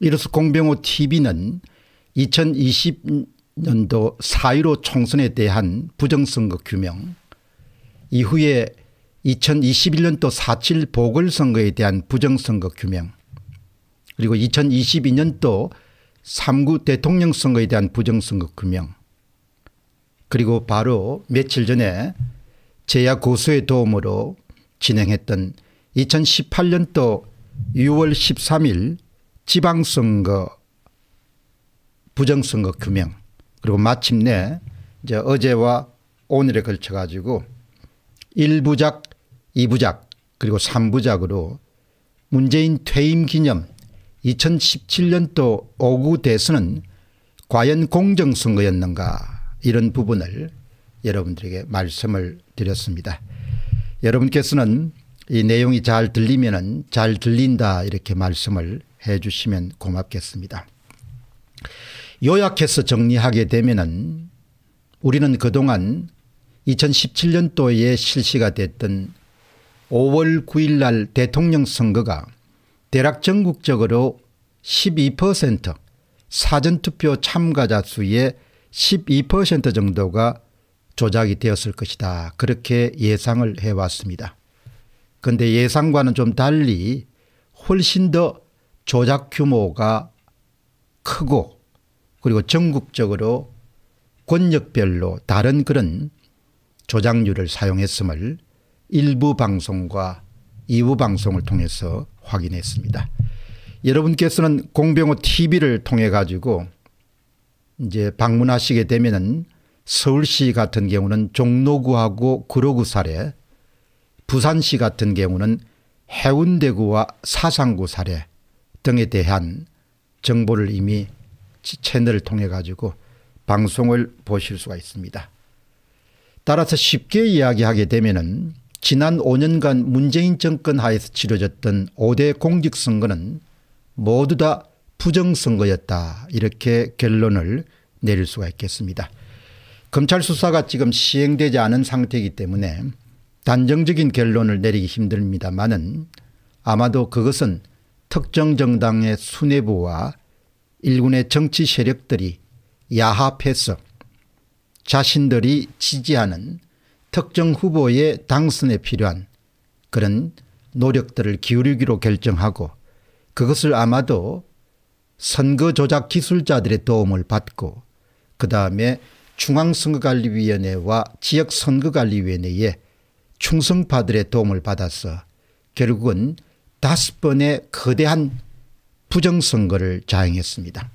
이로써 공병호 tv는 2020년도 4.15 총선에 대한 부정선거 규명 이후에 2021년도 4.7 보궐선거에 대한 부정선거 규명 그리고 2022년도 3구 대통령 선거에 대한 부정선거 규명 그리고 바로 며칠 전에 제야 고소의 도움으로 진행했던 2018년도 6월 13일 지방선거 부정선거 규명 그리고 마침내 이제 어제와 오늘에 걸쳐 가지고 1부작 2부작 그리고 3부작으로 문재인 퇴임 기념 2017년도 5구 대선은 과연 공정선거였는가 이런 부분을 여러분들에게 말씀을 드렸습니다. 여러분께서는 이 내용이 잘 들리면 잘 들린다 이렇게 말씀을 해 주시면 고맙겠습니다. 요약해서 정리하게 되면은 우리는 그동안 2017년도에 실시가 됐던 5월 9일 날 대통령 선거가 대략 전국적으로 12% 사전투표 참가자 수의 12% 정도가 조작이 되었을 것이다. 그렇게 예상을 해왔습니다. 그런데 예상과는 좀 달리 훨씬 더 조작 규모가 크고 그리고 전국적으로 권역별로 다른 그런 조작률을 사용했음을 일부 방송과 2부 방송을 통해서 확인했습니다. 여러분께서는 공병호 TV를 통해 가지고 이제 방문하시게 되면은 서울시 같은 경우는 종로구하고 구로구 사례 부산시 같은 경우는 해운대구와 사상구 사례 등에 대한 정보를 이미 채널을 통해 가지고 방송을 보실 수가 있습니다. 따라서 쉽게 이야기하게 되면 지난 5년간 문재인 정권 하에서 치러졌던 5대 공직선거는 모두 다 부정선거였다 이렇게 결론을 내릴 수가 있겠습니다. 검찰 수사가 지금 시행되지 않은 상태이기 때문에 단정적인 결론을 내리기 힘듭니다만 아마도 그것은 특정 정당의 수뇌부와 일군의 정치 세력들이 야합해서 자신들이 지지하는 특정 후보의 당선에 필요한 그런 노력들을 기울이기로 결정하고 그것을 아마도 선거 조작 기술자들의 도움을 받고 그 다음에 중앙선거관리위원회와 지역선거관리위원회에 충성파들의 도움을 받아서 결국은 다섯 번의 거대한 부정선거를 자행했습니다.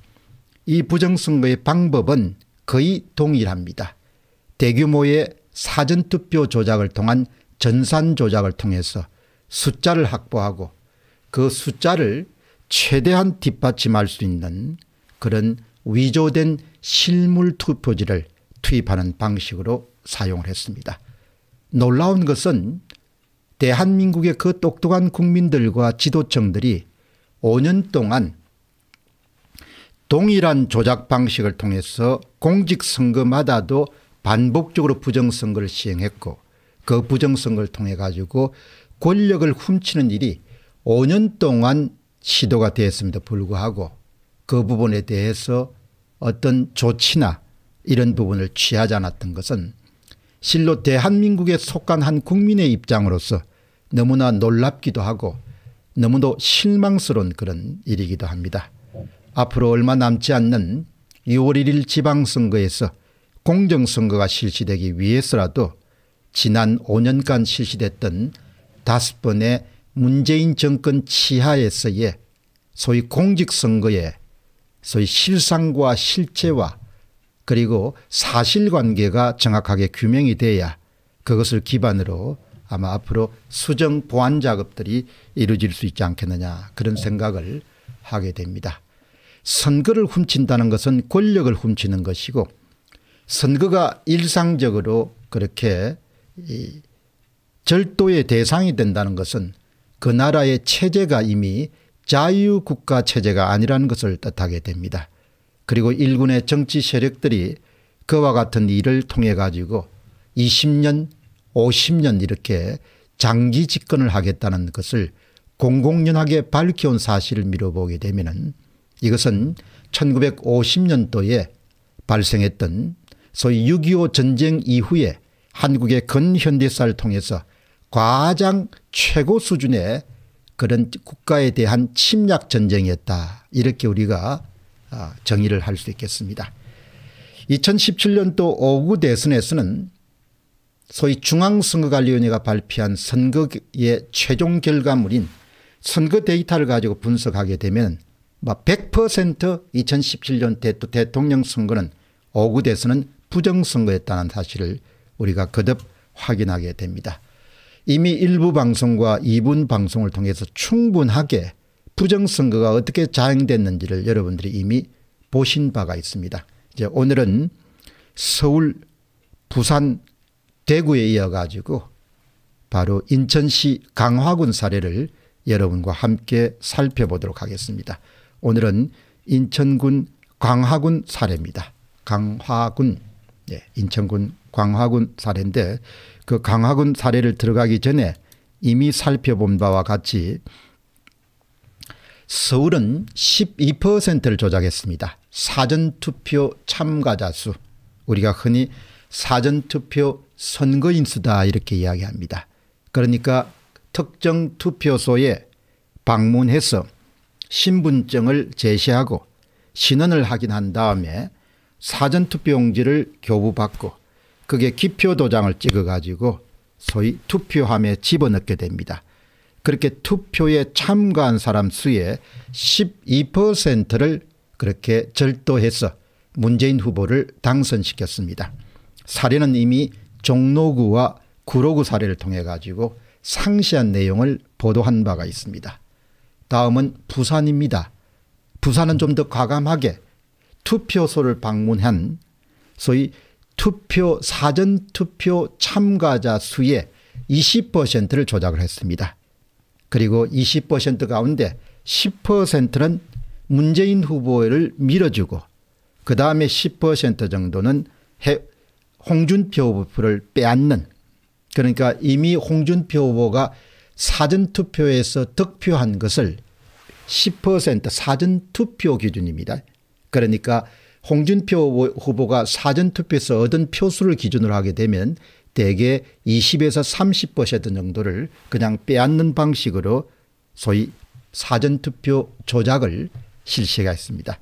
이 부정선거의 방법은 거의 동일합니다. 대규모의 사전투표 조작을 통한 전산 조작을 통해서 숫자를 확보하고 그 숫자를 최대한 뒷받침할 수 있는 그런 위조된 실물 투표지를 투입하는 방식으로 사용을 했습니다. 놀라운 것은 대한민국의 그 똑똑한 국민들과 지도층들이 5년 동안 동일한 조작 방식을 통해서 공직선거마다도 반복적으로 부정선거를 시행했고 그 부정선거를 통해 가지고 권력을 훔치는 일이 5년 동안 시도가 되었음에도 불구하고 그 부분에 대해서 어떤 조치나 이런 부분을 취하지 않았던 것은 실로 대한민국에 속한 한 국민의 입장으로서 너무나 놀랍기도 하고 너무도 실망스러운 그런 일이기도 합니다. 앞으로 얼마 남지 않는 2월 1일 지방선거에서 공정선거가 실시되기 위해서라도 지난 5년간 실시됐던 다섯 번의 문재인 정권 치하에서의 소위 공직선거의 소위 실상과 실체와 그리고 사실관계가 정확하게 규명이 돼야 그것을 기반으로 아마 앞으로 수정 보완 작업들이 이루어질 수 있지 않겠느냐 그런 생각을 하게 됩니다. 선거를 훔친다는 것은 권력을 훔치는 것이고 선거가 일상적으로 그렇게 절도의 대상이 된다는 것은 그 나라의 체제가 이미 자유국가 체제가 아니라는 것을 뜻하게 됩니다. 그리고 일군의 정치 세력들이 그와 같은 일을 통해 가지고 20년 50년 이렇게 장기 집권을 하겠다는 것을 공공연하게 밝혀온 사실을 미뤄보게 되면 이것은 1950년도에 발생했던 소위 6.25 전쟁 이후에 한국의 근현대사를 통해서 가장 최고 수준의 그런 국가에 대한 침략 전쟁이었다 이렇게 우리가 아, 정의를 할 수 있겠습니다. 2017년도 5구 대선에서는 소위 중앙선거관리위원회가 발표한 선거의 최종 결과물인 선거 데이터를 가지고 분석하게 되면 100% 뭐 2017년 대통령 선거는 5구 대선은 부정선거였다는 사실을 우리가 거듭 확인하게 됩니다. 이미 일부 방송과 2분 방송을 통해서 충분하게 부정선거가 어떻게 자행됐는지를 여러분들이 이미 보신 바가 있습니다. 이제 오늘은 서울, 부산, 대구에 이어가지고 바로 인천시 강화군 사례를 여러분과 함께 살펴보도록 하겠습니다. 오늘은 인천군 광화군 사례입니다. 강화군 예, 인천군 광화군 사례인데 그 광화군 사례를 들어가기 전에 이미 살펴본 바와 같이 서울은 12%를 조작했습니다. 사전투표 참가자 수 우리가 흔히 사전투표 선거인 수다 이렇게 이야기합니다. 그러니까 특정 투표소에 방문해서 신분증을 제시하고 신원을 확인한 다음에 사전투표용지를 교부받고 그게 기표 도장을 찍어가지고 소위 투표함에 집어넣게 됩니다. 그렇게 투표에 참가한 사람 수의 12%를 그렇게 절도해서 문재인 후보를 당선시켰습니다. 사례는 이미 종로구와 구로구 사례를 통해 가지고 상세한 내용을 보도한 바가 있습니다. 다음은 부산입니다. 부산은 좀 더 과감하게 투표소를 방문한 소위 투표 사전투표 참가자 수의 20%를 조작을 했습니다. 그리고 20% 가운데 10%는 문재인 후보를 밀어주고 그 다음에 10% 정도는 홍준표 후보를 빼앗는 그러니까 이미 홍준표 후보가 사전투표에서 득표한 것을 10% 사전투표 기준입니다. 그러니까 홍준표 후보가 사전투표에서 얻은 표수를 기준으로 하게 되면 대개 20에서 30% 정도를 그냥 빼앗는 방식으로 소위 사전투표 조작을 실시했습니다.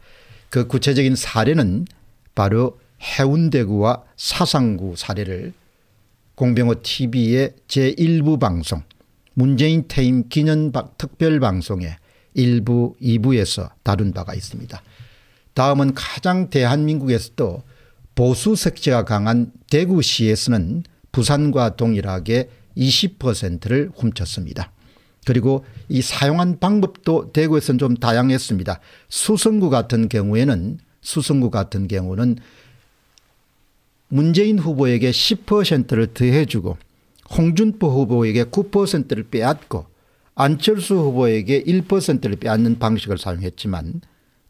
그 구체적인 사례는 바로 해운대구와 사상구 사례를 공병호 tv의 제1부 방송 문재인 퇴임 기념 특별방송의 1부 2부에서 다룬 바가 있습니다. 다음은 가장 대한민국에서도 보수 색채가 강한 대구시에서는 부산과 동일하게 20%를 훔쳤습니다. 그리고 이 사용한 방법도 대구에서는 좀 다양했습니다. 수성구 같은 경우에는 수성구 같은 경우는 문재인 후보에게 10%를 더해주고 홍준표 후보에게 9%를 빼앗고 안철수 후보에게 1%를 빼앗는 방식을 사용했지만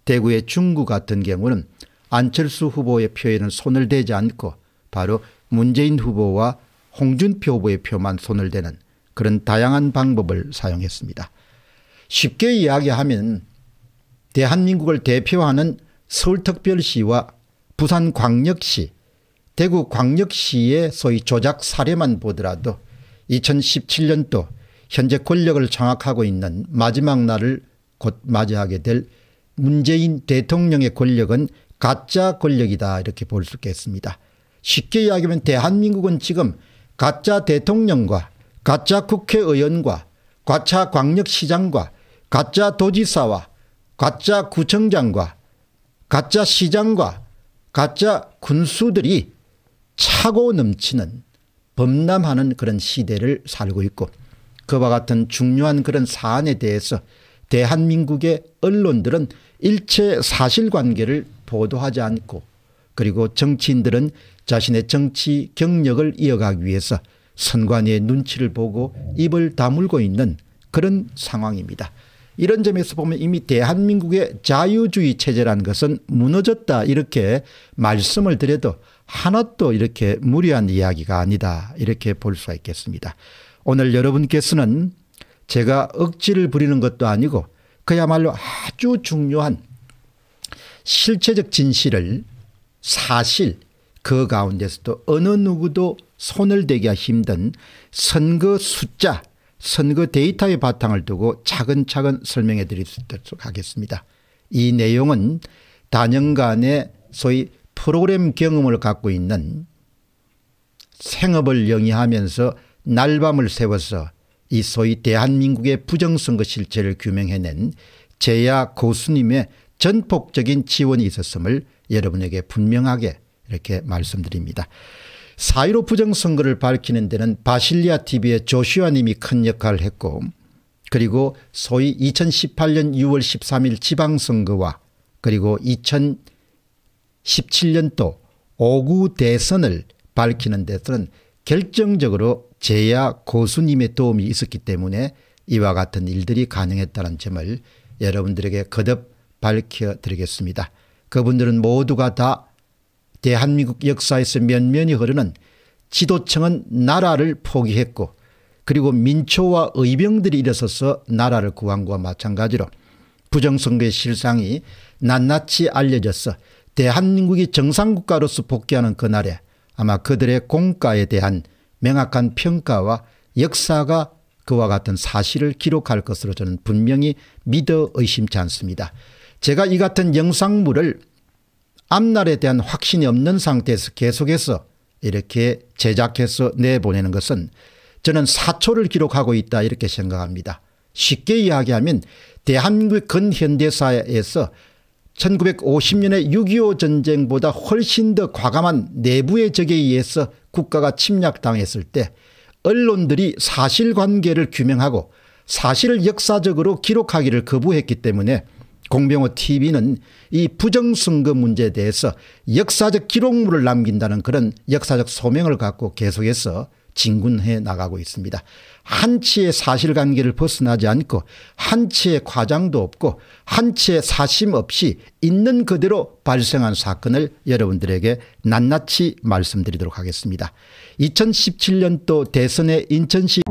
대구의 중구 같은 경우는 안철수 후보의 표에는 손을 대지 않고 바로 문재인 후보와 홍준표 후보의 표만 손을 대는 그런 다양한 방법을 사용했습니다. 쉽게 이야기하면 대한민국을 대표하는 서울특별시와 부산광역시 대구광역시의 소위 조작 사례만 보더라도 2017년도 현재 권력을 장악하고 있는 마지막 날을 곧 맞이하게 될 문재인 대통령의 권력은 가짜 권력이다 이렇게 볼 수 있겠습니다. 쉽게 이야기하면 대한민국은 지금 가짜 대통령과 가짜 국회의원과 가짜 광역시장과 가짜 도지사와 가짜 구청장과 가짜 시장과 가짜 군수들이 차고 넘치는 범람하는 그런 시대를 살고 있고 그와 같은 중요한 그런 사안에 대해서 대한민국의 언론들은 일체 사실관계를 보도하지 않고 그리고 정치인들은 자신의 정치 경력을 이어가기 위해서 선관위의 눈치를 보고 입을 다물고 있는 그런 상황입니다. 이런 점에서 보면 이미 대한민국의 자유주의 체제라는 것은 무너졌다 이렇게 말씀을 드려도 하나도 이렇게 무리한 이야기가 아니다 이렇게 볼 수가 있겠습니다. 오늘 여러분께서는 제가 억지를 부리는 것도 아니고 그야말로 아주 중요한 실체적 진실을 사실 그 가운데서도 어느 누구도 손을 대기가 힘든 선거 숫자 선거 데이터의 바탕을 두고 차근차근 설명해 드리도록 하겠습니다. 이 내용은 단연간의 소위 프로그램 경험을 갖고 있는 생업을 영위하면서 날밤을 새워서 이 소위 대한민국의 부정선거 실체를 규명해낸 제야 고수님의 전폭적인 지원이 있었음을 여러분에게 분명하게 이렇게 말씀드립니다. 사1로 부정선거를 밝히는 데는 바실리아 TV의 조슈아님이 큰 역할을 했고 그리고 소위 2018년 6월 13일 지방선거와 그리고 2017년도 5구 대선을 밝히는 데서는 결정적으로 제야 고수님의 도움이 있었기 때문에 이와 같은 일들이 가능했다는 점을 여러분들에게 거듭 밝혀드리겠습니다. 그분들은 모두가 다 대한민국 역사에서 면면이 흐르는 지도층은 나라를 포기했고 그리고 민초와 의병들이 일어서서 나라를 구한 것과 마찬가지로 부정선거의 실상이 낱낱이 알려져서 대한민국이 정상국가로서 복귀하는 그날에 아마 그들의 공과에 대한 명확한 평가와 역사가 그와 같은 사실을 기록할 것으로 저는 분명히 믿어 의심치 않습니다. 제가 이 같은 영상물을 앞날에 대한 확신이 없는 상태에서 계속해서 이렇게 제작해서 내보내는 것은 저는 사초를 기록하고 있다 이렇게 생각합니다. 쉽게 이야기하면 대한민국 근현대사에서 1950년의 6.25 전쟁보다 훨씬 더 과감한 내부의 적에 의해서 국가가 침략당했을 때 언론들이 사실관계를 규명하고 사실을 역사적으로 기록하기를 거부했기 때문에 공병호 TV는 이 부정선거 문제에 대해서 역사적 기록물을 남긴다는 그런 역사적 소명을 갖고 계속해서 진군해 나가고 있습니다. 한치의 사실관계를 벗어나지 않고 한치의 과장도 없고 한치의 사심 없이 있는 그대로 발생한 사건을 여러분들에게 낱낱이 말씀드리도록 하겠습니다. 2017년도 대선의 인천시